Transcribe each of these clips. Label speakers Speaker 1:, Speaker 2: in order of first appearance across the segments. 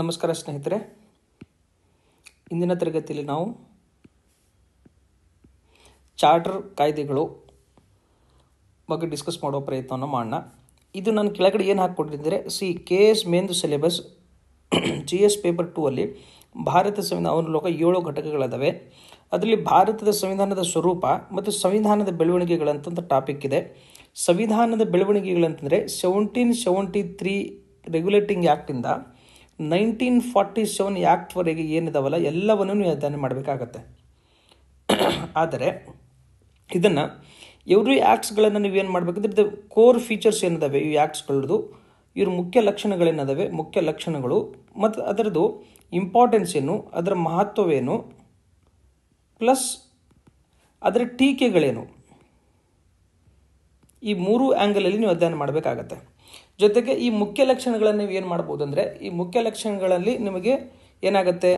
Speaker 1: ನಮಸ್ಕಾರ ಸ್ನೇಹಿತರೆ ಇಂದಿನ ತರಗತಿಯಲ್ಲಿ ನಾವು ಚಾರ್ಟರ್ ಕಾಯ್ದೆಗಳು ಬಗ್ಗೆ ಡಿಸ್ಕಸ್ ಮಾಡೋ ಪ್ರಯತ್ನವನ್ನು ಮಾಡೋಣ ಇದು ನಾನು ಕೆಳಗಡೆ ಏನು ಹಾಕ್ಕೊಂಡಿದ್ದರೆ ಸಿ ಕೆ ಎಸ್ ಮೇಂದು syllabus G S paper two ಅಲ್ಲಿ ಭಾರತ ಸಂವಿಧಾನ ಲೋಕ ಏಳು ಘಟಕಗಳಿದಾವೆ ಅದರಲ್ಲಿ ಭಾರತದ ಸಂವಿಧಾನದ ಸ್ವರೂಪ ಮತ್ತು ಸಂವಿಧಾನದ ಬೆಳವಣಿಗೆಗಳಂತ ಟಾಪಿಕ್ ಇದೆ ಸಂವಿಧಾನದ ಬೆಳವಣಿಗೆಗಳಂತಂದರೆ ಸೆವೆಂಟೀನ್ ಸೆವೆಂಟಿ ತ್ರೀ ರೆಗ್ಯುಲೇಟಿಂಗ್ ಆ್ಯಕ್ಟಿಂದ ನೈನ್ಟೀನ್ ಫಾರ್ಟಿ ಸೆವೆನ್ ಆ್ಯಕ್ಟ್ವರೆಗೆ ಏನಿದಾವಲ್ಲ ಎಲ್ಲವನ್ನೂ ನೀವು ಅಧ್ಯಯನ ಮಾಡಬೇಕಾಗತ್ತೆ ಆದರೆ ಇದನ್ನು ಎವ್ರಿ ಆ್ಯಕ್ಟ್ಸ್ಗಳನ್ನು ಏನು ಮಾಡಬೇಕಂದ್ರೆ ಇದು ಕೋರ್ ಫೀಚರ್ಸ್ ಏನಿದಾವೆ ಈ ಆ್ಯಕ್ಟ್ಸ್ಗಳದ್ದು ಇವ್ರ ಮುಖ್ಯ ಲಕ್ಷಣಗಳೇನಿದಾವೆ ಮುಖ್ಯ ಲಕ್ಷಣಗಳು ಮತ್ತು ಅದರದ್ದು ಇಂಪಾರ್ಟೆನ್ಸ್ ಏನು ಅದರ ಮಹತ್ವವೇನು ಪ್ಲಸ್ ಅದರ ಟೀಕೆಗಳೇನು ಈ ಮೂರು ಆ್ಯಂಗಲಲ್ಲಿ ನೀವು ಅಧ್ಯಯನ ಮಾಡಬೇಕಾಗತ್ತೆ ಜೊತೆಗೆ ಈ ಮುಖ್ಯ ಲಕ್ಷಣಗಳನ್ನು ನೀವು ಏನು ಮಾಡ್ಬೋದು ಅಂದರೆ ಈ ಮುಖ್ಯ ಲಕ್ಷಣಗಳಲ್ಲಿ ನಿಮಗೆ ಏನಾಗುತ್ತೆ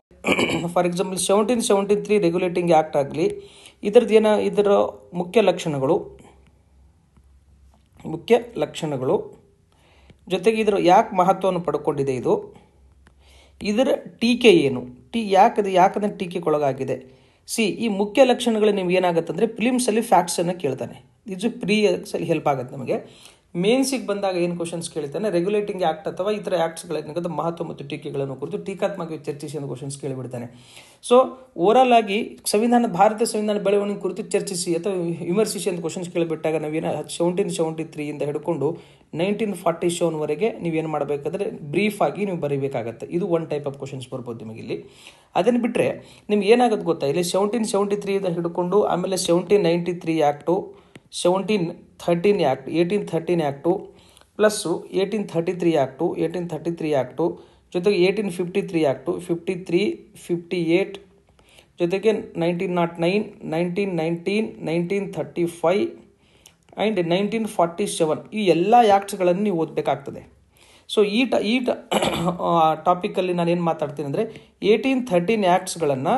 Speaker 1: for example seventeen seventy three regulating act ಆಗಲಿ ಇದರದ್ದು ಏನೋ ಇದರ ಮುಖ್ಯ ಲಕ್ಷಣಗಳು ಮುಖ್ಯ ಲಕ್ಷಣಗಳು ಜೊತೆಗೆ ಇದರ ಯಾಕೆ ಮಹತ್ವವನ್ನು ಪಡ್ಕೊಂಡಿದೆ ಇದು ಇದರ ಟೀಕೆ ಏನು ಟೀ ಯಾಕದು ಯಾಕಂದ್ರೆ ಟೀಕೆಗೊಳಗಾಗಿದೆ ಸಿ ಈ ಮುಖ್ಯ ಲಕ್ಷಣಗಳು ನಿಮ್ಗೆ ಏನಾಗುತ್ತೆ ಅಂದರೆ ಫಿಲಿಮ್ಸಲ್ಲಿ ಫ್ಯಾಕ್ಟ್ಸನ್ನು ಕೇಳ್ತಾನೆ ಇದು ಪ್ರೀ ಎಕ್ಸಲ್ಲಿ ಹೆಲ್ಪ್ ಆಗುತ್ತೆ ನಮಗೆ ಮೇನ್ಸಿಗೆ ಬಂದಾಗ ಏನು ಕ್ವಶನ್ಸ್ ಕೇಳ್ತಾನೆ ರೆಗ್ಯುಲೇಟಿಂಗ್ ಆ್ಯಕ್ಟ್ ಅಥವಾ ಇತರ ಥರ ಮಹತ್ವ ಮತ್ತು ಟೀಕೆಗಳನ್ನು ಕುರಿತು ಟೀಕಾತ್ಮಕ ಚರ್ಚಿಸಿ ಅಂತ ಕ್ವಶನ್ಸ್ ಕೇಳಿಬಿಡ್ತಾನೆ ಸೊ ಓವರಾಲ್ ಆಗಿ ಸಂವಿಧಾನ ಭಾರತ ಸಂವಿಧಾನ ಬೆಳವಣಿಗೆ ಕುರಿತು ಚರ್ಚಿಸಿ ಅಥವಾ ವಿಮರ್ಶಿಸಿ ಅಂತ ಕ್ವಶನ್ಸ್ ಕೇಳಿಬಿಟ್ಟಾಗ ನಾವೇನು ಸೆವೆಂಟೀನ್ ಸೆವೆಂಟಿ ತ್ರೀಯಿಂದ ಹಿಡ್ಕೊಂಡು ನೈನ್ಟೀನ್ ಫಾರ್ಟಿ ಸೆವೆನ್ವರೆಗೆ ನೀವೇನು ಮಾಡಬೇಕಾದ್ರೆ ಬ್ರೀಫ್ ಆಗಿ ನೀವು ಬರೀಬೇಕಾಗತ್ತೆ ಇದು ಒನ್ ಟೈಪ್ ಆಫ್ ಕ್ವಶನ್ಸ್ ಬರ್ಬೋದು ನಿಮಗೆ ಇಲ್ಲಿ ಅದನ್ನು ಬಿಟ್ಟರೆ ನಿಮ್ಗೆ ಏನಾಗುತ್ತೆ ಗೊತ್ತಾ ಇಲ್ಲಿ ಸೆವೆಂಟೀನ್ ಸೆವೆಂಟಿ ತ್ರೀಯಿಂದ ಹಿಡ್ಕೊಂಡು ಆಮೇಲೆ seventeen ninety three act seventeen thirteen act eighteen thirteen act plus eighteen thirty three act eighteen thirty three act ಜೊತೆಗೆ eighteen fifty three act fifty three fifty eight ಜೊತೆಗೆ nineteen not nine nineteen nineteen nineteen thirty five and nineteen forty seven ಈ ಎಲ್ಲ ಆ್ಯಕ್ಟ್ಸ್ಗಳನ್ನು ನೀವು ಓದಬೇಕಾಗ್ತದೆ so ಈ ಟ ಈ ಟಾಪಿಕಲ್ಲಿ ನಾನೇನು ಮಾತಾಡ್ತೀನಿ ಅಂದರೆ ಏಯ್ಟೀನ್ ಥರ್ಟೀನ್ ಆ್ಯಕ್ಟ್ಸ್ಗಳನ್ನು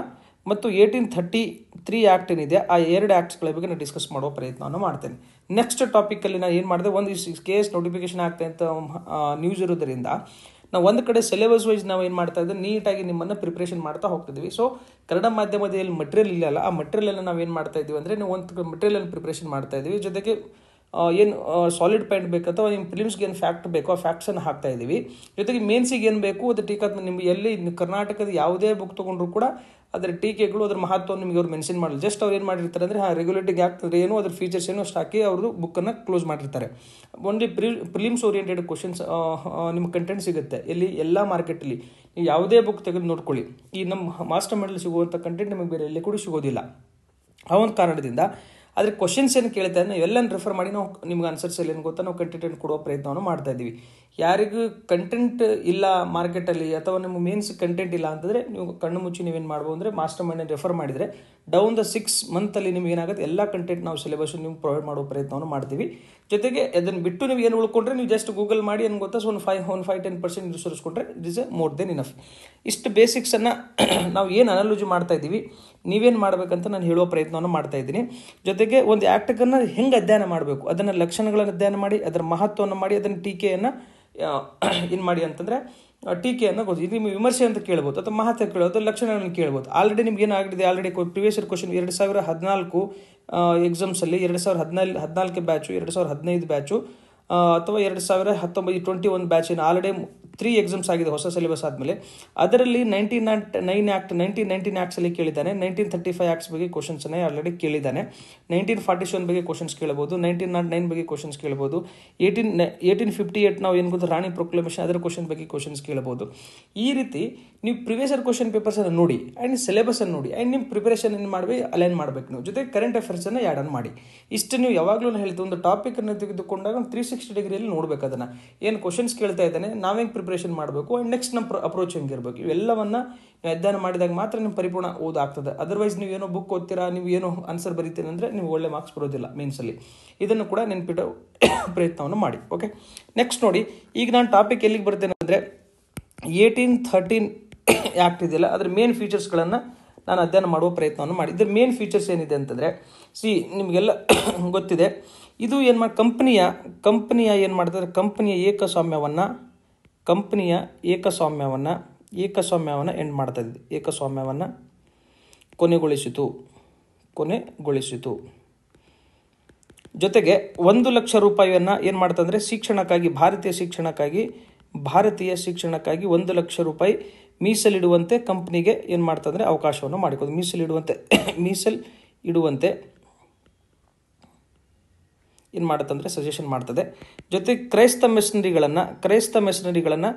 Speaker 1: ಮತ್ತು ಏಯ್ಟೀನ್ ಥರ್ಟಿ ತ್ರೀ ಆ್ಯಕ್ಟ್ ಏನಿದೆ ಆ ಎರಡು ಆ್ಯಕ್ಟ್ಸ್ಗಳ ಬಗ್ಗೆ ನಾನು ಡಿಸ್ಕಸ್ ಮಾಡುವ ಪ್ರಯತ್ನವನ್ನು ಮಾಡ್ತೇನೆ ನೆಕ್ಸ್ಟ್ ಟಾಪಿಕಲ್ಲಿ ನಾನು ಏನು ಮಾಡಿದೆ ಒಂದು ಕೇಸ್ ನೋಟಿಫಿಕೇಶನ್ ಆಗ್ತದೆ ಅಂತ ನ್ಯೂಸ್ ಇರೋದರಿಂದ ನಾವು ಒಂದು ಕಡೆ ಸಿಲೆಬಸ್ ವೈಸ್ ನಾವು ಏನು ಮಾಡ್ತಾ ಇದ್ದೀವಿ ನೀಟಾಗಿ ನಿಮ್ಮನ್ನು ಪ್ರಿಪ್ರೇಷನ್ ಮಾಡ್ತಾ ಹೋಗ್ತಿದ್ವಿ ಸೊ ಕನ್ನಡ ಮಾಧ್ಯಮದಲ್ಲಿ ಎಲ್ಲಿ ಮಟೀರಿಯಲ್ ಇಲ್ಲಲ್ಲ ಆ ಮಟೀರಿಯಲನ್ನು ನಾವು ಏನು ಮಾಡ್ತಾ ಇದ್ದೀವಿ ಅಂದರೆ ನೀವು ಒಂದು ಮಟೀರಿಯಲ್ ಪ್ರಿಪ್ರೇಷನ್ ಮಾಡ್ತಾ ಇದ್ದೀವಿ ಜೊತೆಗೆ ಏನು ಸಾಲಿಡ್ ಪಾಯಿಂಟ್ ಬೇಕು ಅಥವಾ ನಿಮ್ಮ ಫಿಲಿಮ್ಸ್ಗೆ ಏನು ಫ್ಯಾಕ್ಟ್ ಬೇಕೋ ಆ ಫ್ಯಾಕ್ಟ್ಸನ್ನು ಹಾಕ್ತಾ ಇದ್ದೀವಿ ಜೊತೆಗೆ ಮೇನ್ಸಿಗೆ ಏನು ಬೇಕು ಅದು ಟೀಕಾತ್ಮ ನಿಮ್ಗೆ ಎಲ್ಲಿ ಕರ್ನಾಟಕದ ಯಾವುದೇ ಬುಕ್ ತೊಗೊಂಡ್ರು ಕೂಡ ಅದರ ಟೀಕೆಗಳು ಅದ್ರ ಮಹತ್ವ ನಿಮಗೆ ಅವ್ರು ಮೆನ್ಷನ್ ಮಾಡಲ್ಲ ಜಸ್ಟ್ ಅವ್ರು ಏನು ಮಾಡಿರ್ತಾರೆ ಅಂದರೆ ಹಾಂ ರೆಗ್ಯುಲೇಟಿಗೆ ಯಾಕೆ ಏನು ಅದ್ರ ಫೀಚರ್ಸ್ ಏನು ಅಷ್ಟು ಹಾಕಿ ಅವ್ರದ್ದು ಬುಕ್ಕನ್ನು ಕ್ಲೋಸ್ ಮಾಡಿರ್ತಾರೆ only pre prelims oriented questions ನಿಮ್ಮ ಕಂಟೆಂಟ್ ಸಿಗುತ್ತೆ ಇಲ್ಲಿ ಎಲ್ಲ ಮಾರ್ಕೆಟಲ್ಲಿ ನೀವು ಯಾವುದೇ ಬುಕ್ ತೆಗೆದು ನೋಡ್ಕೊಳ್ಳಿ ಈ ನಮ್ಮ ಮಾಸ್ಟರ್ ಮೆಡಲ್ ಸಿಗುವಂಥ ಕಂಟೆಂಟ್ ನಿಮಗೆ ಬೇರೆ ಎಲ್ಲಿ ಕೂಡ ಸಿಗೋದಿಲ್ಲ ಆ ಒಂದು ಕಾರಣದಿಂದ ಆದರೆ ಕ್ವಶನ್ಸ್ ಏನು ಕೇಳ್ತಾ ಇದ್ದ ಎಲ್ಲನ್ನು ರೆಫರ್ ಮಾಡಿ ನಾವು ನಿಮ್ಗೆ ಆನ್ಸರ್ಸ್ ಎಲ್ಲ ಏನು ಗೊತ್ತಾ ನಾವು ಕಂಟೆಂಟ್ ಕೊಡುವ ಪ್ರಯತ್ನವನ್ನು ಮಾಡ್ತಾ ಇದ್ದೀವಿ ಯಾರಿಗೂ ಕಂಟೆಂಟ್ ಇಲ್ಲ ಮಾರ್ಕೆಟಲ್ಲಿ ಅಥವಾ ನಿಮ್ಮ ಮೇನ್ಸ್ ಕಂಟೆಂಟ್ ಇಲ್ಲ ಅಂತಂದರೆ ನೀವು ಕಣ್ಣು ಮುಚ್ಚಿ ನೀವೇನು ಮಾಡ್ಬೋದು ಅಂದರೆ ಮಾಸ್ಟರ್ ಮೈಂಡ್ ರೆಫರ್ ಮಾಡಿದರೆ ಡೌನ್ ದ ಸಿಕ್ಸ್ ಮಂತಲ್ಲಿ ನಿಮ್ಗೆ ಏನಾಗುತ್ತೆ ಎಲ್ಲ ಕಂಟೆಂಟ್ ನಾವು ಸಿಲೆಬಸ್ ನೀವು ಪ್ರೊವೈಡ್ ಮಾಡೋ ಪ್ರಯತ್ನವನ್ನು ಮಾಡ್ತೀವಿ ಜೊತೆಗೆ ಅದನ್ನು ಬಿಟ್ಟು ನೀವು ಏನು ಉಳ್ಕೊಂಡ್ರೆ ನೀವು ಜಸ್ಟ್ ಗೂಗಲ್ ಮಾಡಿ ಏನು ಗೊತ್ತಾ ಸೊ ಒಂದು five one five ten percent ರಿಸೋರ್ಸ್ಕೊಂಡ್ರೆ it is a more than enough ಇಷ್ಟು ಬೇಸಿಕ್ಸನ್ನು ನಾವು ಏನು ಅನಾಲಜಿ ಮಾಡ್ತಾ ಇದ್ದೀವಿ ನೀವೇನು ಮಾಡಬೇಕಂತ ನಾನು ಹೇಳುವ ಪ್ರಯತ್ನವನ್ನು ಮಾಡ್ತಾ ಇದ್ದೀನಿ ಜೊತೆಗೆ ಒಂದು ಆ್ಯಕ್ಟ್ಗನ್ನು ಹೆಂಗೆ ಅಧ್ಯಯನ ಮಾಡಬೇಕು ಅದನ್ನು ಲಕ್ಷಣಗಳನ್ನು ಅಧ್ಯಯನ ಮಾಡಿ ಅದರ ಮಹತ್ವವನ್ನು ಮಾಡಿ ಅದನ್ನು ಟೀಕೆಯನ್ನು ಏನು ಮಾಡಿ ಅಂತಂದರೆ ಟೀಕೆಯನ್ನು ಇದು ನಿಮ್ಮ ವಿಮರ್ಶೆ ಅಂತ ಕೇಳ್ಬೋದು ಅಥವಾ ಮಹತ್ವ ಕೇಳೋದು ಲಕ್ಷಣಗಳನ್ನು ಕೇಳ್ಬೋದು ಆಲ್ರೆಡಿ ನಿಮ್ಗೆ ಏನಾಗಿದೆ ಆಲ್ರೆಡಿ ಪ್ರಿವಿಯಸ್ ಇಯರ್ ಕ್ವಶನ್ ಎರಡು ಸಾವಿರ ಹದಿನಾಲ್ಕು ಎಕ್ಸಾಮ್ಸಲ್ಲಿ ಎರಡು ಸಾವಿರ ಹದಿನಾಲ್ ಹದಿನಾಲ್ಕು ಬ್ಯಾಚು ಎರಡು ಸಾವಿರ ಹದಿನೈದು ಬ್ಯಾಚು ಅಥವಾ ಎರಡು ಸಾವಿರ ಹತ್ತೊಂಬತ್ತು ಟ್ವೆಂಟಿ ಒನ್ ಬ್ಯಾಚಿನ ಆಲ್ರೆಡಿ ತ್ರೀ ಎಕ್ಸಾಮ್ಸ್ ಆಗಿದೆ ಹೊಸ ಸಿಲೆಬಸ್ ಆದಮೇಲೆ ಅದರಲ್ಲಿ nineteen not nine act nineteen nineteen ಆ್ಯಕ್ಟ್ಸಲ್ಲಿ ಕೇಳಿದ್ದಾನೆ ನೈನ್ಟೀನ್ ತರ್ಟಿ ಫೈವ್ ಆ್ಯಕ್ಟ್ಸ್ ಬಗ್ಗೆ ಕ್ವಶನ್ಸನ್ನೇ ಆಲ್ರೆಡಿ ಕೇಳಿದ್ದಾನೆ ನೈನ್ಟೀನ್ ಫಾರ್ಟಿ ಸೆವೆನ್ ಬಗ್ಗೆ ಕ್ವಶನ್ಸ್ ಕೇಳ್ಬೋದು ನೈನ್ಟೀನ್ ನಾಟ್ ನೈನ್ ಬಗ್ಗೆ ಕ್ವಶನ್ಸ್ ಕೇಳ್ಬೋದು ಏಯ್ಟೀನ್ ಏಯ್ಟೀನ್ ಫಿಫ್ಟಿ ಏಟ್ ನಾವು ಏನು ಗೊತ್ತು ರಾಣಿ ಪ್ರೊಕ್ಲಮೇಷನ್ ಅದರ ಕ್ವಶನ್ ಬಗ್ಗೆ ಕ್ವಶನ್ಸ್ ಕೇಳ್ಬೋದು ಈ ರೀತಿ ನೀವು ಪ್ರಿವಿಯಸ್ ಕ್ವಶನ್ ಪೇಪರ್ಸನ್ನು ನೋಡಿ ಆ್ಯಂಡ್ ಸಿಲೆಬಸನ್ನು ನೋಡಿ ಆ್ಯಂಡ್ ನಿಮ್ಮ ಪ್ರಿಪರೇಷನ್ ಏನು ಮಾಡಿ ಅಲೈನ್ ಮಾಡಬೇಕು ನೀವು ಜೊತೆ ಕರೆಂಟ್ ಅಫೇರ್ಸನ್ನು ಆ್ಯಡ್ ಆನ್ ಮಾಡಿ ಇಷ್ಟು ನೀವು ಯಾವಾಗಲೂ ಹೇಳ್ತೀವಿ ಒಂದು ಟಾಪಿಕನ್ನು ತೆಗೆದುಕೊಂಡಾಗ ಒಂದು ತ್ರೀ ಸಿಕ್ಸ್ಟಿ ಡಿಗ್ರಿಯಲ್ಲಿ ನೋಡಬೇಕು ಅದನ್ನು ಏನು ಕ್ವಶನ್ಸ್ ಕೇಳ್ತಾ ಇದ್ದಾನೆ ನಾವೇನು ಪ್ರಿಪ್ರೇಷನ್ ಮಾಡಬೇಕು ಆ್ಯಂಡ್ ನೆಕ್ಸ್ಟ್ ನಮ್ಮ ಅಪ್ರೋಚ್ ಹೆಂಗಿರಬೇಕು ಇವೆಲ್ಲವನ್ನು ನೀವು ಅಧ್ಯಯನ ಮಾಡಿದಾಗ ಮಾತ್ರ ನಿಮ್ಮ ಪರಿಪೂರ್ಣ ಓದಾಗ್ತದೆ ಅದರ್ವೈಸ್ ನೀವು ಏನೋ ಬುಕ್ ಓದ್ತೀರಾ ನೀವು ಏನೋ ಆನ್ಸರ್ ಬರೀತೀರಿ ಅಂದರೆ ನೀವು ಒಳ್ಳೆ ಮಾರ್ಕ್ಸ್ ಬರೋದಿಲ್ಲ ಮೇನ್ಸಲ್ಲಿ ಇದನ್ನು ಕೂಡ ನೆನಪಿಟ್ಟು ಪ್ರಯತ್ನವನ್ನು ಮಾಡಿ ಓಕೆ ನೆಕ್ಸ್ಟ್ ನೋಡಿ ಈಗ ನಾನು ಟಾಪಿಕ್ ಎಲ್ಲಿಗೆ ಬರ್ತೇನೆ ಅಂದರೆ ಏಯ್ಟೀನ್ ಥರ್ಟೀನ್ ಆ್ಯಕ್ಟ್ ಇದೆಯಲ್ಲ ಅದರ ಮೇನ್ ಫೀಚರ್ಸ್ಗಳನ್ನು ನಾನು ಅಧ್ಯಯನ ಮಾಡುವ ಪ್ರಯತ್ನವನ್ನು ಮಾಡಿ ಇದರ ಮೇನ್ ಫೀಚರ್ಸ್ ಏನಿದೆ ಅಂತಂದರೆ ಸಿ ನಿಮಗೆಲ್ಲ ಗೊತ್ತಿದೆ ಇದು ಏನು ಮಾಡಿ ಕಂಪ್ನಿಯ ಕಂಪ್ನಿಯ ಏನು ಮಾಡ್ತಾರೆ ಕಂಪ್ನಿಯ ಏಕಸ್ವಾಮ್ಯವನ್ನು ಕಂಪ್ನಿಯ ಏಕಸ್ವಾಮ್ಯವನ್ನು ಏಕಸ್ವಾಮ್ಯವನ್ನು ಎಂಡ್ ಮಾಡ್ತಾ ಇದೆ ಏಕಸ್ವಾಮ್ಯವನ್ನು ಕೊನೆಗೊಳಿಸಿತು ಕೊನೆಗೊಳಿಸಿತು ಜೊತೆಗೆ ಒಂದು ಲಕ್ಷ ರೂಪಾಯಿಯನ್ನು ಏನು ಮಾಡ್ತಂದರೆ ಶಿಕ್ಷಣಕ್ಕಾಗಿ ಭಾರತೀಯ ಶಿಕ್ಷಣಕ್ಕಾಗಿ ಭಾರತೀಯ ಶಿಕ್ಷಣಕ್ಕಾಗಿ ಒಂದು ಲಕ್ಷ ರೂಪಾಯಿ ಮೀಸಲಿಡುವಂತೆ ಕಂಪ್ನಿಗೆ ಏನು ಮಾಡ್ತಂದರೆ ಅವಕಾಶವನ್ನು ಮಾಡಿಕೊಂಡು ಮೀಸಲಿಡುವಂತೆ ಮೀಸಲ್ ಇಡುವಂತೆ ಏನು ಅಂದರೆ ಸಜೆಷನ್ ಮಾಡ್ತದೆ ಜೊತೆ ಕ್ರೈಸ್ತ ಮಿಷನರಿಗಳನ್ನು ಕ್ರೈಸ್ತ ಮಿಷನರಿಗಳನ್ನು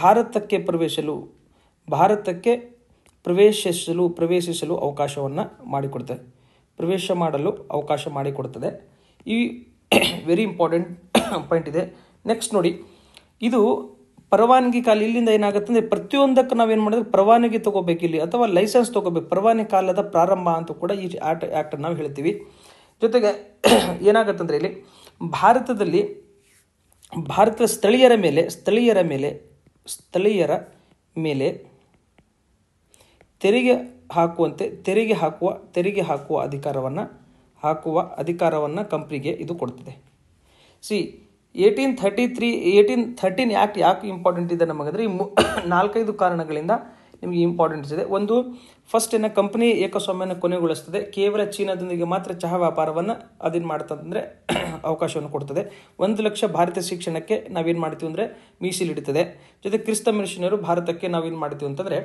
Speaker 1: ಭಾರತಕ್ಕೆ ಪ್ರವೇಶಲು ಭಾರತಕ್ಕೆ ಪ್ರವೇಶಿಸಲು ಪ್ರವೇಶಿಸಲು ಅವಕಾಶವನ್ನು ಮಾಡಿಕೊಡ್ತದೆ ಪ್ರವೇಶ ಮಾಡಲು ಅವಕಾಶ ಮಾಡಿಕೊಡ್ತದೆ ಈ ವೆರಿ ಇಂಪಾರ್ಟೆಂಟ್ ಪಾಯಿಂಟ್ ಇದೆ ನೆಕ್ಸ್ಟ್ ನೋಡಿ ಇದು ಪರವಾನಗಿ ಕಾಲ ಇಲ್ಲಿಂದ ಏನಾಗುತ್ತೆ ಅಂದರೆ ಪ್ರತಿಯೊಂದಕ್ಕೆ ನಾವೇನು ಮಾಡಿದ್ರೆ ಪರವಾನಗಿ ತೊಗೋಬೇಕು ಇಲ್ಲಿ ಅಥವಾ ಲೈಸೆನ್ಸ್ ತೊಗೋಬೇಕು ಪರವಾನಗಿ ಕಾಲದ ಪ್ರಾರಂಭ ಅಂತ ಕೂಡ ಈ ಆ್ಯಕ್ಟ್ ಆ್ಯಕ್ಟನ್ನು ನಾವು ಹೇಳ್ತೀವಿ ಜೊತೆಗೆ ಏನಾಗತ್ತಂದ್ರೆ ಇಲ್ಲಿ ಭಾರತದಲ್ಲಿ ಭಾರತದ ಸ್ಥಳೀಯರ ಮೇಲೆ ಸ್ಥಳೀಯರ ಮೇಲೆ ಸ್ಥಳೀಯರ ಮೇಲೆ ತೆರಿಗೆ ಹಾಕುವಂತೆ ತೆರಿಗೆ ಹಾಕುವ ತೆರಿಗೆ ಹಾಕುವ ಅಧಿಕಾರವನ್ನು ಹಾಕುವ ಅಧಿಕಾರವನ್ನು ಕಂಪ್ನಿಗೆ ಇದು ಕೊಡ್ತದೆ ಸಿ eighteen thirty three eighteen thirteen ಯಾಕೆ ಯಾಕೆ ಇಂಪಾರ್ಟೆಂಟ್ ಇದೆ ನಮಗಂದರೆ ಈ ಮು ನಾಲ್ಕೈದು ಕಾರಣಗಳಿಂದ ನಿಮಗೆ ಇಂಪಾರ್ಟೆನ್ಸ್ ಇದೆ ಒಂದು ಫಸ್ಟ್ ಏನ ಕಂಪನಿ ಏಕಸ್ವಾಮ್ಯನ ಕೊನೆಗೊಳಿಸ್ತದೆ ಕೇವಲ ಚೀನಾದೊಂದಿಗೆ ಮಾತ್ರ ಚಹಾ ವ್ಯಾಪಾರವನ್ನು ಅದೇನು ಮಾಡ್ತಂದ್ರೆ ಅವಕಾಶವನ್ನು ಕೊಡ್ತದೆ ಒಂದು ಲಕ್ಷ ಭಾರತೀಯ ಶಿಕ್ಷಣಕ್ಕೆ ನಾವೇನು ಮಾಡ್ತೀವಿ ಅಂದರೆ ಮೀಸಲಿಡ್ತದೆ ಜೊತೆ ಕ್ರಿಸ್ತ ಮನುಷ್ಯನರು ಭಾರತಕ್ಕೆ ನಾವು ಏನು ಮಾಡ್ತೀವಿ ಅಂತಂದರೆ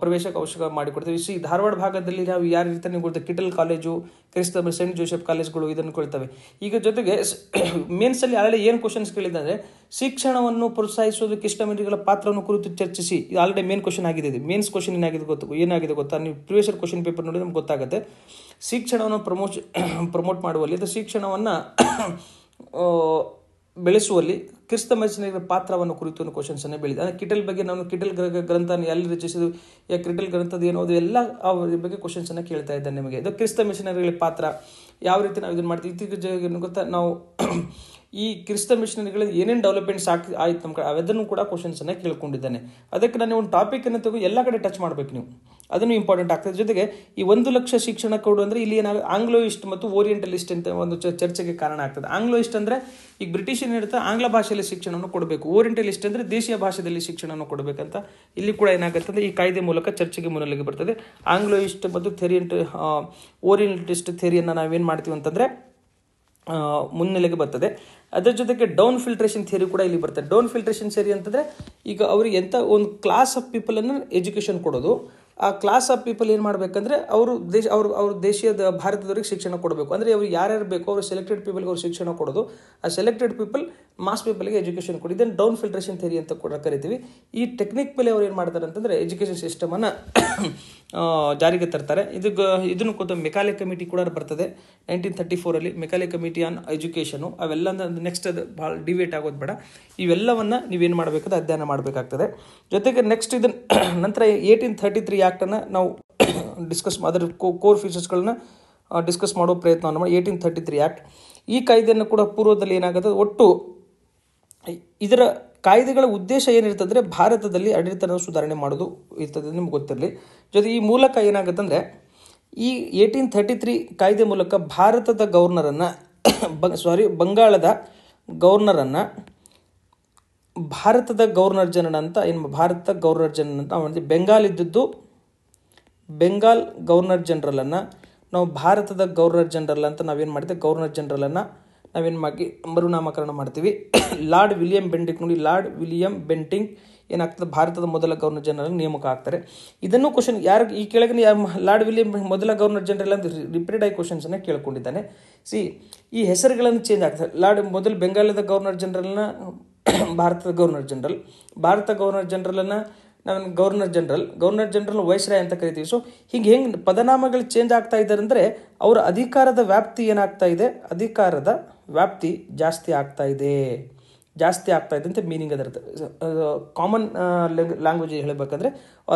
Speaker 1: ಪ್ರವೇಶ ಕೌಶಲ ಮಾಡಿಕೊಡ್ತೀವಿ ಸಿ ಧಾರವಾಡ ಭಾಗದಲ್ಲಿ ನಾವು ಯಾರ ರೀತಿ ನೀವು ಕಿಟಲ್ ಕಾಲೇಜು ಕ್ರಿಸ್ತ ಸೆಂಟ್ ಜೋಸೆಫ್ ಕಾಲೇಜ್ಗಳು ಇದನ್ನು ಕೊಳ್ತವೆ ಈಗ ಜೊತೆಗೆ ಮೇನ್ಸಲ್ಲಿ ಆಲ್ರೆಡಿ ಏನು ಕ್ವಶನ್ಸ್ ಅಂದರೆ ಶಿಕ್ಷಣವನ್ನು ಪ್ರೋತ್ಸಾಹಿಸೋದು ಕಿಷ್ಟಮರಿಗಳ ಪಾತ್ರವನ್ನು ಕುರಿತು ಚರ್ಚಿಸಿ ಇದು ಆಲ್ರೆಡಿ ಮೇನ್ ಕ್ವಶನ್ ಆಗಿದೆ ಇದು ಮೇನ್ಸ್ ಕ್ವಶನ್ ಏನಾಗಿದೆ ಗೊತ್ತು ಏನಾಗಿದೆ ಗೊತ್ತಾ ನೀವು ಪ್ರಿವೇಶರ್ ಕ್ವಶನ್ ಪೇಪರ್ ನೋಡಿ ನಮ್ಗೆ ಗೊತ್ತಾಗುತ್ತೆ ಶಿಕ್ಷಣವನ್ನು ಪ್ರಮೋಷ್ ಪ್ರಮೋಟ್ ಮಾಡುವಲ್ಲಿ ಅದು ಶಿಕ್ಷಣವನ್ನು ಬೆಳೆಸುವಲ್ಲಿ ಕ್ರಿಸ್ತ ಮನುಷ್ಯನಿಗೆ ಪಾತ್ರವನ್ನು ಕುರಿತು ಒಂದು ಕ್ವಶನ್ಸನ್ನು ಬೆಳೆದ ಅಂದರೆ ಕಿಟಲ್ ಬಗ್ಗೆ ನಾನು ಕಿಟಲ್ ಗ್ರಂಥನ ಎಲ್ಲಿ ರಚಿಸಿದ್ರು ಯಾ ಕ್ರಿಟಲ್ ಗ್ರಂಥದ ಅದು ಎಲ್ಲ ಅವ್ರ ಬಗ್ಗೆ ಕ್ವಶನ್ಸನ್ನು ಕೇಳ್ತಾ ಇದ್ದಾನೆ ನಿಮಗೆ ಇದು ಕ್ರಿಸ್ತ ಮಿಷನರಿಗಳ ಪಾತ್ರ ಯಾವ ರೀತಿ ನಾವು ಇದನ್ನು ಮಾಡ್ತೀವಿ ಇತ್ತೀಚೆಗೆ ಗೊತ್ತಾ ನಾವು ಈ ಕ್ರಿಸ್ತ ಮಿಷನರಿಗಳ ಏನೇನು ಡೆವಲಪ್ಮೆಂಟ್ಸ್ ಆಗಿ ಆಯ್ತು ನಮ್ಮ ಕಡೆ ಅವೆಲ್ಲನೂ ಕೂಡ ಕ್ವಶನ್ಸನ್ನು ಕೇಳ್ಕೊಂಡಿದ್ದಾನೆ ಅದಕ್ಕೆ ನಾನು ಒಂದು ಟಾಪಿಕನ್ನು ತಗೋ ಎಲ್ಲ ಕಡೆ ಟಚ್ ಮಾಡಬೇಕು ನೀವು ಅದನ್ನು ಇಂಪಾರ್ಟೆಂಟ್ ಆಗ್ತದೆ ಜೊತೆಗೆ ಈ ಒಂದು ಲಕ್ಷ ಶಿಕ್ಷಣ ಕೊಡು ಅಂದರೆ ಇಲ್ಲಿ ಏನಾಗ ಆಂಗ್ಲೋಯಿಸ್ಟ್ ಮತ್ತು ಓರಿಯೆಂಟಲಿಸ್ಟ್ ಅಂತ ಒಂದು ಚರ್ಚೆಗೆ ಕಾರಣ ಆಗ್ತದೆ ಆಂಗ್ಲೋಯಿಸ್ಟ್ ಅಂದರೆ ಈಗ ಬ್ರಿಟಿಷ್ ಏನಿರುತ್ತೆ ಆಂಗ್ಲ ಭಾಷೆಯಲ್ಲಿ ಶಿಕ್ಷಣವನ್ನು ಕೊಡಬೇಕು ಓರಿಯೆಂಟಲಿಸ್ಟ್ ಅಂದರೆ ದೇಶೀಯ ಭಾಷೆಯಲ್ಲಿ ಶಿಕ್ಷಣವನ್ನು ಕೊಡಬೇಕಂತ ಇಲ್ಲಿ ಕೂಡ ಏನಾಗುತ್ತೆ ಈ ಕಾಯ್ದೆ ಮೂಲಕ ಚರ್ಚೆಗೆ ಮುನ್ನೆಲೆಗೆ ಬರ್ತದೆ ಆಂಗ್ಲೋಯಿಸ್ಟ್ ಮತ್ತು ಥೆರಿಯಂಟ್ ಓರಿಯೆಂಟಲಿಸ್ಟ್ ಥೆರಿಯನ್ನು ನಾವೇನು ಮಾಡ್ತೀವಿ ಅಂತಂದರೆ ಮುನ್ನೆಲೆಗೆ ಬರ್ತದೆ ಅದರ ಜೊತೆಗೆ ಡೌನ್ ಫಿಲ್ಟ್ರೇಷನ್ ಥಿಯರಿ ಕೂಡ ಇಲ್ಲಿ ಬರ್ತದೆ ಡೌನ್ ಫಿಲ್ಟ್ರೇಷನ್ ಥಿಯರಿ ಅಂತಂದರೆ ಈಗ ಅವರಿಗೆ ಎಂಥ ಒಂದು ಕ್ಲಾಸ್ ಆಫ್ ಪೀಪಲನ್ನು ಎಜುಕೇಷನ್ ಕೊಡೋದು ಆ ಕ್ಲಾಸ್ ಆಫ್ ಪೀಪಲ್ ಏನು ಮಾಡಬೇಕಂದ್ರೆ ಅವರು ದೇಶ ಅವರು ಅವ್ರ ದೇಶದ ಭಾರತದವರಿಗೆ ಶಿಕ್ಷಣ ಕೊಡಬೇಕು ಅಂದರೆ ಅವ್ರು ಯಾರ್ಯಾರು ಬೇಕೋ ಅವರು ಸೆಲೆಕ್ಟೆಡ್ ಪೀಪಲ್ಗೆ ಅವ್ರು ಶಿಕ್ಷಣ ಕೊಡೋದು ಆ ಸೆಲೆಕ್ಟೆಡ್ ಪೀಪಲ್ ಮಾಸ್ ಪೀಪಲ್ಗೆ ಎಜುಕೇಷನ್ ಕೊಡಿ ದೆನ್ ಡೌನ್ ಫಿಲ್ಟ್ರೇಷನ್ ಥೇರಿ ಅಂತ ಕೂಡ ಕರಿತೀವಿ ಈ ಟೆಕ್ನಿಕ್ ಮೇಲೆ ಅವ್ರು ಏನು ಮಾಡ್ತಾರೆ ಅಂತಂದರೆ ಎಜುಕೇಷನ್ ಸಿಸ್ಟಮನ್ನು ಜಾರಿಗೆ ತರ್ತಾರೆ ಇದಕ್ಕೆ ಇದನ್ನು ಕೂತು ಮೆಕಾಲೆ ಕಮಿಟಿ ಕೂಡ ಬರ್ತದೆ ನೈನ್ಟೀನ್ ತರ್ಟಿ ಫೋರಲ್ಲಿ ಮೆಕಾಲೆ ಕಮಿಟಿ ಆನ್ ಎಜುಕೇಷನು ಅವೆಲ್ಲ ನೆಕ್ಸ್ಟ್ ಅದು ಭಾಳ ಡಿವೇಟ್ ಆಗೋದು ಬೇಡ ಇವೆಲ್ಲವನ್ನು ನೀವೇನು ಮಾಡಬೇಕಾದ್ರೆ ಅಧ್ಯಯನ ಮಾಡಬೇಕಾಗ್ತದೆ ಜೊತೆಗೆ ನೆಕ್ಸ್ಟ್ ಇದನ್ನು ನಂತರ ಏಯ್ಟೀನ್ ಥರ್ಟಿ ತ್ರೀ ಆ್ಯಕ್ಟನ್ನು ನಾವು ಡಿಸ್ಕಸ್ ಅದರ ಕೋರ್ ಫೀಚರ್ಸ್ಗಳನ್ನ ಡಿಸ್ಕಸ್ ಮಾಡೋ ಪ್ರಯತ್ನವನ್ನು ಮಾಡಿ ಏಯ್ಟೀನ್ ತರ್ಟಿ ತ್ರೀ ಆ್ಯಕ್ಟ್ ಈ ಕಾಯ್ದೆಯನ್ನು ಕೂಡ ಪೂರ್ವದಲ್ಲಿ ಏನಾಗುತ್ತೆ ಒಟ್ಟು ಇದರ ಕಾಯ್ದೆಗಳ ಉದ್ದೇಶ ಏನಿರ್ತಂದ್ರೆ ಭಾರತದಲ್ಲಿ ನಾವು ಸುಧಾರಣೆ ಮಾಡೋದು ಇರ್ತದೆ ನಿಮ್ಗೆ ಗೊತ್ತಿರಲಿ ಜೊತೆ ಈ ಮೂಲಕ ಅಂದರೆ ಈ ಏಯ್ಟೀನ್ ಥರ್ಟಿ ತ್ರೀ ಕಾಯ್ದೆ ಮೂಲಕ ಭಾರತದ ಗವರ್ನರನ್ನು ಬ ಸಾರಿ ಬಂಗಾಳದ ಗವರ್ನರನ್ನು ಭಾರತದ ಗವರ್ನರ್ ಜನರಲ್ ಅಂತ ಏನು ಭಾರತ ಗವರ್ನರ್ ಜನರಲ್ ಅಂತ ನಾವು ಬೆಂಗಾಲ್ ಇದ್ದದ್ದು ಬೆಂಗಾಲ್ ಗವರ್ನರ್ ಜನರಲನ್ನು ನಾವು ಭಾರತದ ಗವರ್ನರ್ ಜನರಲ್ ಅಂತ ನಾವೇನು ಮಾಡಿದ್ದೆ ಗವರ್ನರ್ ಜನರಲನ್ನು ನಾವೇನು ಮಾಡಿ ಮರುನಾಮಕರಣ ಮಾಡ್ತೀವಿ ಲಾರ್ಡ್ ವಿಲಿಯಂ ಬೆಂಟಿಂಗ್ ನೋಡಿ ಲಾರ್ಡ್ ವಿಲಿಯಂ ಬೆಂಟಿಂಗ್ ಏನಾಗ್ತದೆ ಭಾರತದ ಮೊದಲ ಗವರ್ನರ್ ಜನರಲ್ ನೇಮಕ ಆಗ್ತಾರೆ ಇದನ್ನು ಕ್ವಶನ್ ಯಾರು ಈ ಕೆಳಗಿನ ಲಾರ್ಡ್ ವಿಲಿಯಂ ಮೊದಲ ಗವರ್ನರ್ ಜನರಲ್ ಅಂತ ರಿಪೀಟೆಡ್ ಆಗಿ ಕ್ವಶನ್ಸನ್ನು ಕೇಳ್ಕೊಂಡಿದ್ದಾನೆ ಸಿ ಈ ಹೆಸರುಗಳನ್ನು ಚೇಂಜ್ ಆಗ್ತದೆ ಲಾರ್ಡ್ ಮೊದಲು ಬೆಂಗಾಲದ ಗವರ್ನರ್ ಜನರಲ್ನ ಭಾರತದ ಗವರ್ನರ್ ಜನರಲ್ ಭಾರತ ಗವರ್ನರ್ ಜನರಲನ್ನು ನಾನು governor general governor general viceroy ಅಂತ ಕರಿತೀವಿ ಸೊ ಹೀಗೆ ಹೆಂಗೆ ಪದನಾಮಗಳು ಚೇಂಜ್ ಆಗ್ತಾ ಇದ್ದಾರೆ ಅಂದರೆ ಅವರ ಅಧಿಕಾರದ ವ್ಯಾಪ್ತಿ ಏನಾಗ್ತಾ ಇದೆ ಅಧಿಕಾರದ ವ್ಯಾಪ್ತಿ ಜಾಸ್ತಿ ಆಗ್ತಾ ಇದೆ ಜಾಸ್ತಿ ಆಗ್ತಾ ಇದೆ ಅಂತ ಮೀನಿಂಗ್ ಅದರ ಕಾಮನ್ ಲ್ಯಾಂಗ್ವೇಜ್ ಹೇಳಬೇಕಂದ್ರೆ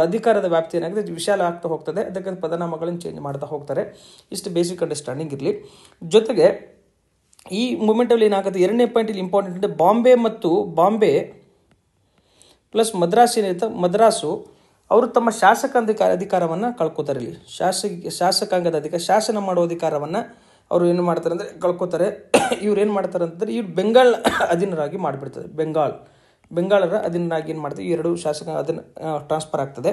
Speaker 1: ಅಧಿಕಾರದ ವ್ಯಾಪ್ತಿ ಏನಾಗಿದೆ ವಿಶಾಲ ಆಗ್ತಾ ಹೋಗ್ತದೆ ಅದಕ್ಕೆ ಪದನಾಮಗಳನ್ನು ಚೇಂಜ್ ಮಾಡ್ತಾ ಹೋಗ್ತಾರೆ ಇಷ್ಟು ಬೇಸಿಕ್ ಅಂಡರ್ಸ್ಟ್ಯಾಂಡಿಂಗ್ ಇರಲಿ ಜೊತೆಗೆ ಈ ಮೂಮೆಂಟಲ್ಲಿ ಏನಾಗುತ್ತೆ ಎರಡನೇ ಪಾಯಿಂಟ್ ಇಲ್ಲಿ ಇಂಪಾರ್ಟೆಂಟ್ ಬಾಂಬೆ ಮತ್ತು ಬಾಂಬೆ ಪ್ಲಸ್ ಮದ್ರಾಸ್ ಏನಿರುತ್ತೆ ಮದ್ರಾಸು ಅವರು ತಮ್ಮ ಶಾಸಕಾಂಗ ಅಧಿಕಾರವನ್ನು ಕಳ್ಕೊತಾರೆ ಇಲ್ಲಿ ಶಾಸಕ ಶಾಸಕಾಂಗದ ಅಧಿಕಾರ ಶಾಸನ ಮಾಡುವ ಅಧಿಕಾರವನ್ನು ಅವರು ಏನು ಮಾಡ್ತಾರೆ ಅಂದರೆ ಕಳ್ಕೊತಾರೆ ಇವ್ರು ಏನು ಮಾಡ್ತಾರೆ ಅಂತಂದರೆ ಇವ್ರು ಬೆಂಗಾಲ್ ಅಧೀನರಾಗಿ ಮಾಡಿಬಿಡ್ತದೆ ಬೆಂಗಾಲ್ ಬೆಂಗಾಳರ ಅಧೀನರಾಗಿ ಏನು ಮಾಡ್ತಾರೆ ಎರಡು ಶಾಸಕ ಅದನ್ನು ಟ್ರಾನ್ಸ್ಫರ್ ಆಗ್ತದೆ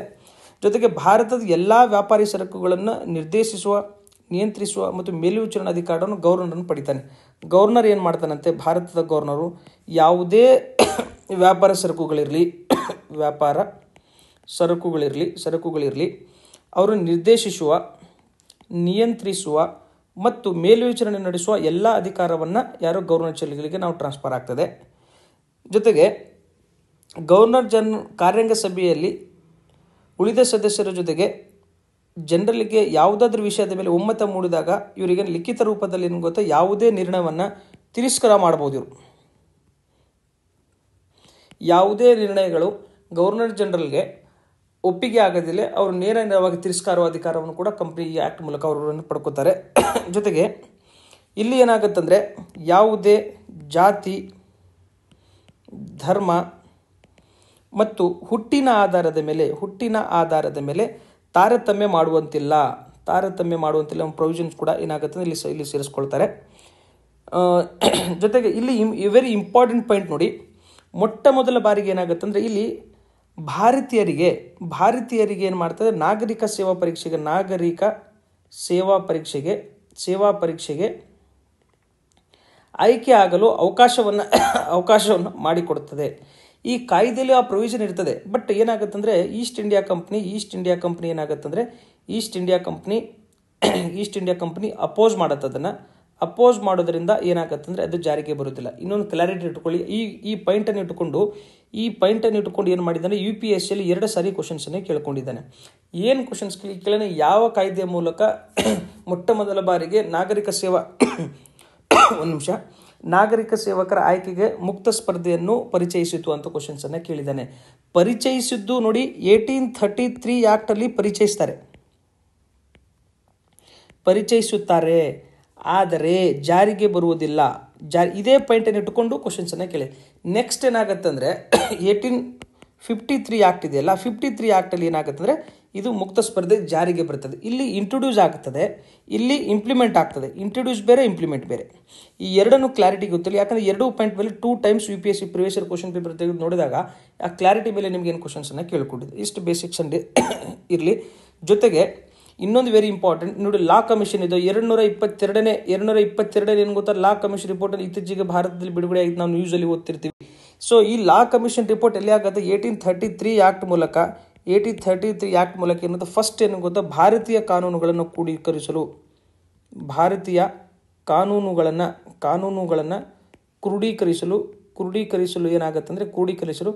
Speaker 1: ಜೊತೆಗೆ ಭಾರತದ ಎಲ್ಲ ವ್ಯಾಪಾರಿ ಸರಕುಗಳನ್ನು ನಿರ್ದೇಶಿಸುವ ನಿಯಂತ್ರಿಸುವ ಮತ್ತು ಮೇಲ್ವಿಚಾರಣಾ ಅಧಿಕಾರವನ್ನು ಗವರ್ನರನ್ನು ಪಡಿತಾನೆ ಗವರ್ನರ್ ಏನು ಮಾಡ್ತಾನಂತೆ ಭಾರತದ ಗವರ್ನರು ಯಾವುದೇ ವ್ಯಾಪಾರ ಸರಕುಗಳಿರಲಿ ವ್ಯಾಪಾರ ಸರಕುಗಳಿರಲಿ ಸರಕುಗಳಿರಲಿ ಅವರು ನಿರ್ದೇಶಿಸುವ ನಿಯಂತ್ರಿಸುವ ಮತ್ತು ಮೇಲ್ವಿಚಾರಣೆ ನಡೆಸುವ ಎಲ್ಲ ಅಧಿಕಾರವನ್ನು ಯಾರೋ ಗವರ್ನರ್ ಜನರಲ್ಗೆ ನಾವು ಟ್ರಾನ್ಸ್ಫರ್ ಆಗ್ತದೆ ಜೊತೆಗೆ ಗವರ್ನರ್ ಜನ್ ಕಾರ್ಯಾಂಗ ಸಭೆಯಲ್ಲಿ ಉಳಿದ ಸದಸ್ಯರ ಜೊತೆಗೆ ಜನರಲ್ಗೆ ಯಾವುದಾದ್ರೂ ವಿಷಯದ ಮೇಲೆ ಒಮ್ಮತ ಮೂಡಿದಾಗ ಇವರಿಗೆ ಲಿಖಿತ ರೂಪದಲ್ಲಿ ಏನು ಗೊತ್ತಾ ಯಾವುದೇ ನಿರ್ಣಯವನ್ನು ತಿರಸ್ಕಾರ ಮಾಡ್ಬೋದು ಇವರು ಯಾವುದೇ ನಿರ್ಣಯಗಳು ಗವರ್ನರ್ ಜನರಲ್ಗೆ ಒಪ್ಪಿಗೆ ಆಗದಿಲ್ಲೇ ಅವರು ನೇರ ನೇರವಾಗಿ ತಿರಸ್ಕಾರುವ ಅಧಿಕಾರವನ್ನು ಕೂಡ ಕಂಪ್ನಿ ಈ ಆ್ಯಕ್ಟ್ ಮೂಲಕ ಅವರನ್ನು ಪಡ್ಕೋತಾರೆ ಜೊತೆಗೆ ಇಲ್ಲಿ ಏನಾಗುತ್ತಂದರೆ ಯಾವುದೇ ಜಾತಿ ಧರ್ಮ ಮತ್ತು ಹುಟ್ಟಿನ ಆಧಾರದ ಮೇಲೆ ಹುಟ್ಟಿನ ಆಧಾರದ ಮೇಲೆ ತಾರತಮ್ಯ ಮಾಡುವಂತಿಲ್ಲ ತಾರತಮ್ಯ ಮಾಡುವಂತಿಲ್ಲ ಪ್ರೊವಿಷನ್ಸ್ ಕೂಡ ಏನಾಗುತ್ತೆ ಇಲ್ಲಿ ಇಲ್ಲಿ ಸೇರಿಸ್ಕೊಳ್ತಾರೆ ಜೊತೆಗೆ ಇಲ್ಲಿ ವೆರಿ ಇಂಪಾರ್ಟೆಂಟ್ ಪಾಯಿಂಟ್ ನೋಡಿ ಮೊಟ್ಟ ಮೊದಲ ಬಾರಿಗೆ ಏನಾಗುತ್ತೆ ಇಲ್ಲಿ ಭಾರತೀಯರಿಗೆ ಭಾರತೀಯರಿಗೆ ಏನು ಮಾಡ್ತದೆ ನಾಗರಿಕ ಸೇವಾ ಪರೀಕ್ಷೆಗೆ ನಾಗರಿಕ ಸೇವಾ ಪರೀಕ್ಷೆಗೆ ಸೇವಾ ಪರೀಕ್ಷೆಗೆ ಆಯ್ಕೆ ಆಗಲು ಅವಕಾಶವನ್ನು ಅವಕಾಶವನ್ನು ಮಾಡಿಕೊಡ್ತದೆ ಈ ಕಾಯ್ದೆಯಲ್ಲಿ ಆ ಪ್ರೊವಿಷನ್ ಇರ್ತದೆ ಬಟ್ ಏನಾಗುತ್ತಂದರೆ East India company East India company ಏನಾಗುತ್ತಂದರೆ East India company East India company oppose ಮಾಡತ್ತದನ್ನು ಅಪೋಸ್ ಮಾಡೋದ್ರಿಂದ ಅಂದರೆ ಅದು ಜಾರಿಗೆ ಬರುತ್ತಿಲ್ಲ ಇನ್ನೊಂದು ಕ್ಲಾರಿಟಿ ಇಟ್ಕೊಳ್ಳಿ ಈ ಈ ಪಾಯಿಂಟನ್ನು ಇಟ್ಕೊಂಡು ಈ ಪಾಯಿಂಟನ್ನು ಇಟ್ಕೊಂಡು ಏನು ಮಾಡಿದ್ದಾನೆ ಯು ಪಿ ಎಸ್ ಸಿಯಲ್ಲಿ ಎರಡು ಸಾರಿ ಕ್ವಶನ್ಸನ್ನೇ ಕೇಳ್ಕೊಂಡಿದ್ದಾನೆ ಏನು ಕ್ವಶನ್ಸ್ ಕೇಳಿ ಯಾವ ಕಾಯ್ದೆಯ ಮೂಲಕ ಮೊಟ್ಟ ಮೊದಲ ಬಾರಿಗೆ ನಾಗರಿಕ ಸೇವಾ ಒಂದು ನಿಮಿಷ ನಾಗರಿಕ ಸೇವಕರ ಆಯ್ಕೆಗೆ ಮುಕ್ತ ಸ್ಪರ್ಧೆಯನ್ನು ಪರಿಚಯಿಸಿತು ಅಂತ ಕ್ವಶನ್ಸನ್ನು ಕೇಳಿದ್ದಾನೆ ಪರಿಚಯಿಸಿದ್ದು ನೋಡಿ ಏಯ್ಟೀನ್ ಥರ್ಟಿ ತ್ರೀ ಆ್ಯಕ್ಟಲ್ಲಿ ಪರಿಚಯಿಸ್ತಾರೆ ಪರಿಚಯಿಸುತ್ತಾರೆ ಆದರೆ ಜಾರಿಗೆ ಬರುವುದಿಲ್ಲ ಜಾರಿ ಇದೇ ಪಾಯಿಂಟನ್ನು ಇಟ್ಟುಕೊಂಡು ಕ್ವಶನ್ಸನ್ನು ಕೇಳಿ ನೆಕ್ಸ್ಟ್ ಅಂದರೆ ಏಯ್ಟೀನ್ ಫಿಫ್ಟಿ ತ್ರೀ ಆ್ಯಕ್ಟ್ ಇದೆಯಲ್ಲ ಫಿಫ್ಟಿ ತ್ರೀ ಆ್ಯಕ್ಟಲ್ಲಿ ಏನಾಗುತ್ತಂದರೆ ಇದು ಮುಕ್ತ ಸ್ಪರ್ಧೆ ಜಾರಿಗೆ ಬರ್ತದೆ ಇಲ್ಲಿ ಇಂಟ್ರೊಡ್ಯೂಸ್ ಆಗ್ತದೆ ಇಲ್ಲಿ ಇಂಪ್ಲಿಮೆಂಟ್ ಆಗ್ತದೆ ಇಂಟ್ರೊಡ್ಯೂಸ್ ಬೇರೆ ಇಂಪ್ಲಿಮೆಂಟ್ ಬೇರೆ ಈ ಎರಡನ್ನು ಕ್ಲಾರಿಟಿ ಗೊತ್ತಿಲ್ಲ ಯಾಕಂದರೆ ಎರಡು ಪಾಯಿಂಟ್ ಮೇಲೆ two times U P S C previous year question paper ತೆಗೆದು ನೋಡಿದಾಗ ಆ ಕ್ಲಾರಿಟಿ ಮೇಲೆ ನಿಮಗೇನು ಏನು ಕ್ವಶನ್ಸನ್ನು ಕೇಳ್ಕೊಂಡಿದೆ ಇಷ್ಟು ಬೇಸಿಕ್ಸ್ ಅಂಡ್ ಇರಲಿ ಜೊತೆಗೆ ಇನ್ನೊಂದು ವೆರಿ ಇಂಪಾರ್ಟೆಂಟ್ ನೋಡಿ ಲಾ ಕಮಿಷನ್ ಇದು ಎರಡು ನೂರ ಇಪ್ಪತ್ತೆರಡನೇ ಎರಡು ನೂರ ಇಪ್ಪತ್ತೆರಡನೇ ಏನು ಗೊತ್ತಾ ಲಾ ಕಮಿಷನ್ ರಿಪೋರ್ಟ್ ಇತ್ತೀಚೆಗೆ ಭಾರತದಲ್ಲಿ ಬಿಡುಗಡೆ ಆಗಿದೆ ನಾವು ನ್ಯೂಸಲ್ಲಿ ಓದ್ತಿರ್ತೀವಿ ಸೊ ಈ ಲಾ ಕಮಿಷನ್ ರಿಪೋರ್ಟ್ ಎಲ್ಲಿ ಆಗುತ್ತೆ ಏಯ್ಟೀನ್ ಥರ್ಟಿ ತ್ರೀ ಆ್ಯಕ್ಟ್ ಮೂಲಕ ಏಯ್ಟೀನ್ ಥರ್ಟಿ ತ್ರೀ ಆ್ಯಕ್ಟ್ ಮೂಲಕ ಏನಂತ ಫಸ್ಟ್ ಏನು ಗೊತ್ತಾ ಭಾರತೀಯ ಕಾನೂನುಗಳನ್ನು ಕ್ರೋಢೀಕರಿಸಲು ಭಾರತೀಯ ಕಾನೂನುಗಳನ್ನು ಕಾನೂನುಗಳನ್ನು ಕ್ರೋಢೀಕರಿಸಲು ಕ್ರೋಢೀಕರಿಸಲು ಏನಾಗುತ್ತೆ ಅಂದರೆ ಕ್ರೋಢೀಕರಿಸಲು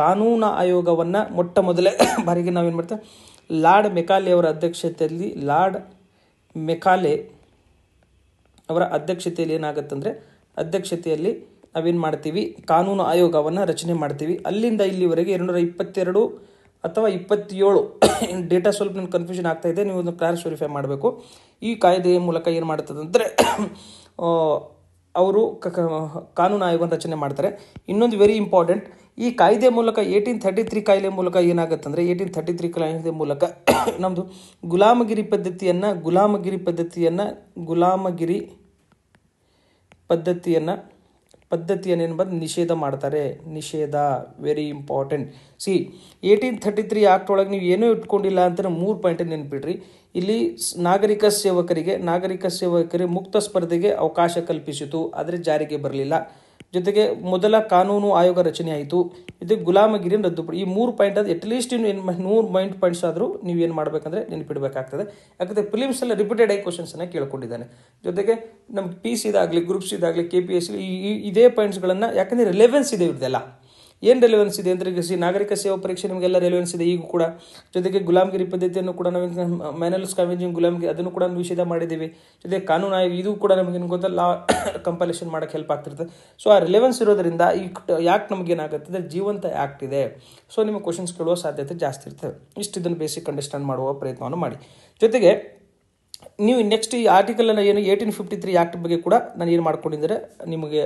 Speaker 1: ಕಾನೂನು ಆಯೋಗವನ್ನು ಮೊಟ್ಟ ಮೊದಲೇ ಬಾರಿಗೆ ನಾವೇನು ಮಾಡ್ತೇವೆ ಲಾರ್ಡ್ ಮೆಕಾಲೆ ಅವರ ಅಧ್ಯಕ್ಷತೆಯಲ್ಲಿ ಲಾರ್ಡ್ ಮೆಕಾಲೆ ಅವರ ಅಧ್ಯಕ್ಷತೆಯಲ್ಲಿ ಏನಾಗುತ್ತಂದರೆ ಅಧ್ಯಕ್ಷತೆಯಲ್ಲಿ ನಾವೇನು ಮಾಡ್ತೀವಿ ಕಾನೂನು ಆಯೋಗವನ್ನು ರಚನೆ ಮಾಡ್ತೀವಿ ಅಲ್ಲಿಂದ ಇಲ್ಲಿವರೆಗೆ ಎರಡು ನೂರ ಇಪ್ಪತ್ತೆರಡು ಅಥವಾ ಇಪ್ಪತ್ತೇಳು ಡೇಟಾ ಸ್ವಲ್ಪ ನನಗೆ ಕನ್ಫ್ಯೂಷನ್ ಆಗ್ತಾಯಿದೆ ನೀವು ಅದನ್ನು ಶುರಿಫೈ ಮಾಡಬೇಕು ಈ ಕಾಯ್ದೆಯ ಮೂಲಕ ಏನು ಮಾಡ್ತದಂದರೆ ಅವರು ಕಾನೂನು ಆಯೋಗ ರಚನೆ ಮಾಡ್ತಾರೆ ಇನ್ನೊಂದು ವೆರಿ ಇಂಪಾರ್ಟೆಂಟ್ ಈ ಕಾಯ್ದೆ ಮೂಲಕ ಏಯ್ಟೀನ್ ತರ್ಟಿ ತ್ರೀ ಕಾಯಿಲೆ ಮೂಲಕ ಏನಾಗುತ್ತಂದರೆ ಏಯ್ಟೀನ್ ಥರ್ಟಿ ತ್ರೀ ಕಾಯ್ದೆ ಮೂಲಕ ನಮ್ಮದು ಗುಲಾಮಗಿರಿ ಪದ್ಧತಿಯನ್ನು ಗುಲಾಮಗಿರಿ ಪದ್ಧತಿಯನ್ನು ಗುಲಾಮಗಿರಿ ಪದ್ಧತಿಯನ್ನು ಪದ್ಧತಿಯನ್ನು ಏನು ಬಂದು ನಿಷೇಧ ಮಾಡ್ತಾರೆ ನಿಷೇಧ ವೆರಿ ಇಂಪಾರ್ಟೆಂಟ್ ಸಿ ಏಯ್ಟೀನ್ ಥರ್ಟಿ ತ್ರೀ ಆಕ್ಟ್ ಒಳಗೆ ನೀವು ಏನೂ ಇಟ್ಕೊಂಡಿಲ್ಲ ಅಂತ ಮೂರು ಪಾಯಿಂಟ್ ನೆನ್ಪಿಡ್ರಿ ಇಲ್ಲಿ ನಾಗರಿಕ ಸೇವಕರಿಗೆ ನಾಗರಿಕ ಸೇವಕರಿಗೆ ಮುಕ್ತ ಸ್ಪರ್ಧೆಗೆ ಅವಕಾಶ ಕಲ್ಪಿಸಿತು ಆದರೆ ಜಾರಿಗೆ ಬರಲಿಲ್ಲ ಜೊತೆಗೆ ಮೊದಲ ಕಾನೂನು ಆಯೋಗ ರಚನೆಯಾಯಿತು ಇದು ಗುಲಾಮಗಿರಿ ರದ್ದುಪಡಿ ಈ ಮೂರು ಪಾಯಿಂಟ್ ಅದು ಅಟ್ಲೀಸ್ಟ್ ಇನ್ನು ನೂರು ಪಾಯಿಂಟ್ ಪಾಯಿಂಟ್ಸ್ ಆದರೂ ನೀವೇನು ಮಾಡಬೇಕಂದ್ರೆ ನೆನಪಿಡಬೇಕಾಗ್ತದೆ ಯಾಕಂದರೆ ಪ್ರಿಲಿಮ್ಸ್ ಎಲ್ಲ ರಿಪೀಟೆಡ್ ಆಗಿ ಕ್ವಶನ್ಸನ್ನು ಕೇಳ್ಕೊಂಡಿದ್ದಾನೆ ಜೊತೆಗೆ ನಮ್ಮ ಪಿ ಸಿದಾಗಲಿ ಗ್ರೂಪ್ಸ್ ಇದಾಗಲಿ ಕೆ ಪಿ ಎಸ್ ಈ ಇದೇ ಪಾಯಿಂಟ್ಸ್ಗಳನ್ನು ಯಾಕಂದರೆ ರಿಲೆವೆನ್ಸ್ ಇದೆ ಇವ್ರದ್ದೆಲ್ಲ ಏನು ರೆಲೆವೆನ್ಸ್ ಇದೆ ಅಂದರೆ ನಾಗರಿಕ ಸೇವಾ ಪರೀಕ್ಷೆ ನಿಮಗೆಲ್ಲ ರೆಲೆವೆನ್ಸ್ ಇದೆ ಈಗ ಕೂಡ ಜೊತೆಗೆ ಗುಲಾಮಗಿರಿ ಪದ್ಧತಿಯನ್ನು ಕೂಡ ನಾವು ಮ್ಯಾನಲ್ ಸ್ಕಾವೆಂಜಿಂಗ್ ಗುಲಾಮಗಿರಿ ಅದನ್ನು ಕೂಡ ನಿಷೇಧ ಮಾಡಿದ್ದೀವಿ ಜೊತೆಗೆ ಕಾನೂನು ಆಯೋಗ ಇದು ಕೂಡ ನಮಗೇನು ಗೊತ್ತಲ್ಲ ಲಾ ಕಂಪಲೇಷನ್ ಮಾಡೋಕ್ಕೆ ಹೆಲ್ಪ್ ಆಗ್ತಿರ್ತದೆ ಸೊ ಆ ರಿಲೆವೆನ್ಸ್ ಇರೋದರಿಂದ ಈ ಏನಾಗುತ್ತೆ ನಮಗೇನಾಗುತ್ತದೆ ಜೀವಂತ ಆ್ಯಕ್ಟ್ ಇದೆ ಸೊ ನಿಮ್ಮ ಕ್ವಶನ್ಸ್ ಕೇಳುವ ಸಾಧ್ಯತೆ ಜಾಸ್ತಿ ಇರ್ತದೆ ಇಷ್ಟು ಇದನ್ನು ಬೇಸಿಕ್ ಅಂಡರ್ಸ್ಟ್ಯಾಂಡ್ ಮಾಡುವ ಪ್ರಯತ್ನವನ್ನು ಮಾಡಿ ಜೊತೆಗೆ ನೀವು ನೆಕ್ಸ್ಟ್ ಈ ಆರ್ಟಿಕಲನ್ನು ಏನು ಏಯ್ಟೀನ್ ಫಿಫ್ಟಿ ತ್ರೀ ಆ್ಯಕ್ಟ್ ಬಗ್ಗೆ ಕೂಡ ನಾನು ಏನು ಮಾಡ್ಕೊಂಡಿದ್ದರೆ ನಿಮಗೆ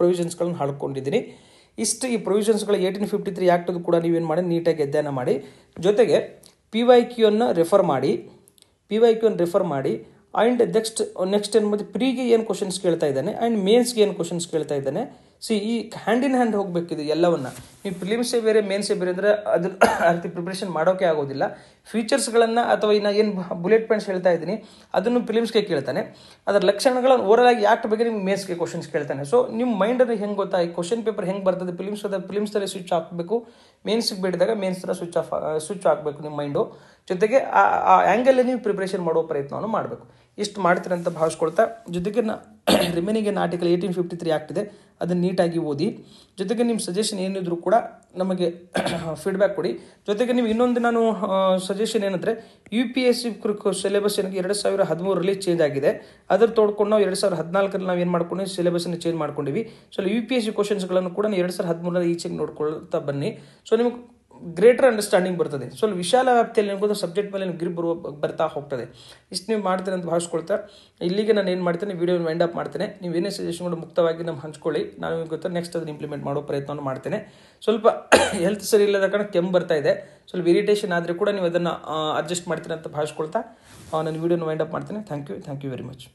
Speaker 1: ಪ್ರೊವಿಷನ್ಸ್ಗಳನ್ನು ಹಾಡ್ಕೊಂಡಿದ್ದೀನಿ ಇಷ್ಟು ಈ ಪ್ರೊವಿಷನ್ಸ್ಗಳು ಏಯ್ಟೀನ್ ಫಿಫ್ಟಿ ತ್ರೀ ಆ್ಯಕ್ಟ್ಗೂ ಕೂಡ ನೀವೇನು ಮಾಡಿ ನೀಟಾಗಿ ಅಧ್ಯಯನ ಮಾಡಿ ಜೊತೆಗೆ ಪಿ ವೈ ಕ್ಯೂನ್ನು ರೆಫರ್ ಮಾಡಿ ಪಿ ವೈ ಕ್ಯೂನ್ ರೆಫರ್ ಮಾಡಿ ಆ್ಯಂಡ್ ನೆಕ್ಸ್ಟ್ ನೆಕ್ಸ್ಟ್ ಏನು ಮತ್ತು ಪ್ರೀಗೆ ಏನು ಕ್ವಶನ್ಸ್ ಕೇಳ್ತಾ ಇದ್ದಾನೆ ಆ್ಯಂಡ್ ಮೇನ್ಸ್ಗೆ ಏನು ಕ್ವಶನ್ಸ್ ಕೇಳ್ತಾ ಇದ್ದಾನೆ ಸೊ ಈ ಹ್ಯಾಂಡ್ ಇನ್ ಹ್ಯಾಂಡ್ ಹೋಗಬೇಕಿದೆ ಎಲ್ಲವನ್ನು ನೀವು ಪ್ರಿಲಿಮ್ಸೇ ಬೇರೆ ಮೇನ್ಸೇ ಬೇರೆ ಅಂದರೆ ಅದ್ರ ಅರ್ಥ ಪ್ರಿಪ್ರೇಷನ್ ಮಾಡೋಕೆ ಆಗೋದಿಲ್ಲ ಫೀಚರ್ಸ್ಗಳನ್ನು ಅಥವಾ ಇನ್ನು ಏನು ಬುಲೆಟ್ ಪಾಯಿಂಟ್ಸ್ ಹೇಳ್ತಾ ಇದ್ದೀನಿ ಅದನ್ನು ಪ್ರಿಲಿಮ್ಸ್ಗೆ ಕೇಳ್ತಾನೆ ಅದರ ಲಕ್ಷಣಗಳನ್ನು ಓವರ್ ಆಗಿ ಆಕ್ಟ್ ಬಗ್ಗೆ ನಿಮ್ಗೆ ಮೇನ್ಸ್ಗೆ ಕ್ವಶನ್ಸ್ ಕೇಳ್ತಾನೆ ಸೊ ನಿಮ್ಮ ಮೈಂಡಲ್ಲಿ ಹೆಂಗೆ ಗೊತ್ತಾ ಈ ಕ್ವಶನ್ ಪೇಪರ್ ಹೆಂಗೆ ಬರ್ತದೆ ಫಿಲಿಮ್ಸ್ ಅದ ಫಿಲಿಮ್ಸ್ ಥರ ಸ್ವಿಚ್ ಹಾಕಬೇಕು ಮೇನ್ಸ್ಗೆ ಬೇಡಿದಾಗ ಮೇನ್ಸ್ ಥರ ಸ್ವಿಚ್ ಆಫ್ ಸ್ವಿಚ್ ಹಾಕಬೇಕು ನಿಮ್ಮ ಮೈಂಡು ಜೊತೆಗೆ ಆ ಆ ಆ್ಯಂಗಲ್ಲೇ ನೀವು ಪ್ರಿಪ್ರೇಷನ್ ಮಾಡುವ ಪ್ರಯತ್ನವನ್ನು ಮಾಡಬೇಕು ಇಷ್ಟು ಮಾಡ್ತೀರ ಅಂತ ಭಾವಿಸ್ಕೊಳ್ತಾ ಜೊತೆಗೆ ನಾ ರಿಮೇನಿಂಗ್ ಏನು ಆರ್ಟಿಕಲ್ ಏಯ್ಟೀನ್ ಫಿಫ್ಟಿ ತ್ರೀ ಆಗ್ತಿದೆ ಅದನ್ನು ನೀಟಾಗಿ ಓದಿ ಜೊತೆಗೆ ನಿಮ್ಮ ಸಜೆಷನ್ ಏನಿದ್ರು ಕೂಡ ನಮಗೆ ಫೀಡ್ಬ್ಯಾಕ್ ಕೊಡಿ ಜೊತೆಗೆ ನೀವು ಇನ್ನೊಂದು ನಾನು ಸಜೆಷನ್ ಏನಂದರೆ U P S C syllabus ಏನಕ್ಕೆ ಎರಡು ಸಾವಿರ ಹದಿಮೂರರಲ್ಲಿ ಚೇಂಜ್ ಆಗಿದೆ ಅದ್ರ ತೋಡ್ಕೊಂಡು ನಾವು ಎರಡು ಸಾವಿರದ ಹದಿನಾಲ್ಕರಲ್ಲಿ ನಾವು ಏನು ಮಾಡ್ಕೊಂಡು ಸಿಲೆಬಸನ್ನು ಚೇಂಜ್ ಮಾಡ್ಕೊಂಡಿವಿ so U P S C ಕ್ವಶನ್ಸ್ಗಳನ್ನು ಕೂಡ ನಾವು ಎರಡು ಸಾವಿರದ ಹದಿಮೂರರಲ್ಲಿ ಈಚೆಗೆ ನೋಡ್ಕೊಳ್ತಾ ಬನ್ನಿ ಸೊ ನಿಮಗೆ ಗ್ರೇಟರ್ ಅಂಡರ್ಸ್ಟ್ಯಾಂಡಿಂಗ್ ಬರ್ತದೆ ಸೊ ವಿಶಾಲ ವ್ಯಾಪ್ತಿಯಲ್ಲಿ ಗೊತ್ತಾ ಸಬ್ಜೆಕ್ಟ್ ಮೇಲೆ ನೀವು ಗ್ರಿಪ್ ಬರುವ ಬರ್ತಾ ಹೋಗ್ತದೆ ಇಷ್ಟು ನೀವು ಮಾಡ್ತೀನಿ ಅಂತ ಭಾವಿಸ್ಕೊಳ್ತಾ ಇಲ್ಲಿಗೆ ನಾನು ಏನು ಮಾಡ್ತೇನೆ ವೀಡಿಯೋ ವೈಂಡ್ ಅಪ್ ಮಾಡ್ತೇನೆ ನೀವು ಏನೇ ಸಜೆಷನ್ಗಳು ಮುಕ್ತವಾಗಿ ನಮ್ಮ ಹಂಚ್ಕೊಳ್ಳಿ ನಾನು ನಿಮ್ಗೆ ಗೊತ್ತಾ ನೆಕ್ಸ್ಟ್ ಅದನ್ನು ಇಂಪ್ಲಿಮೆಂಟ್ ಮಾಡೋ ಪ್ರಯತ್ನ ಮಾಡ್ತೇನೆ ಸ್ವಲ್ಪ ಹೆಲ್ತ್ ಸರಿ ಇಲ್ಲದ ಕಾರಣ ಕೆಮ್ಮು ಬರ್ತಾ ಇದೆ ಸ್ವಲ್ಪ ಇರಿಟೇಷನ್ ಆದರೆ ಕೂಡ ನೀವು ಅದನ್ನು ಅಡ್ಜಸ್ಟ್ ಮಾಡ್ತೀನಿ ಅಂತ ಭಾವಿಸ್ಕೊಳ್ತಾ ನಾನು ವೀಡಿಯೋನ ವೈಂಡ್ ಅಪ್ ಮಾಡ್ತೇನೆ thank you thank you very much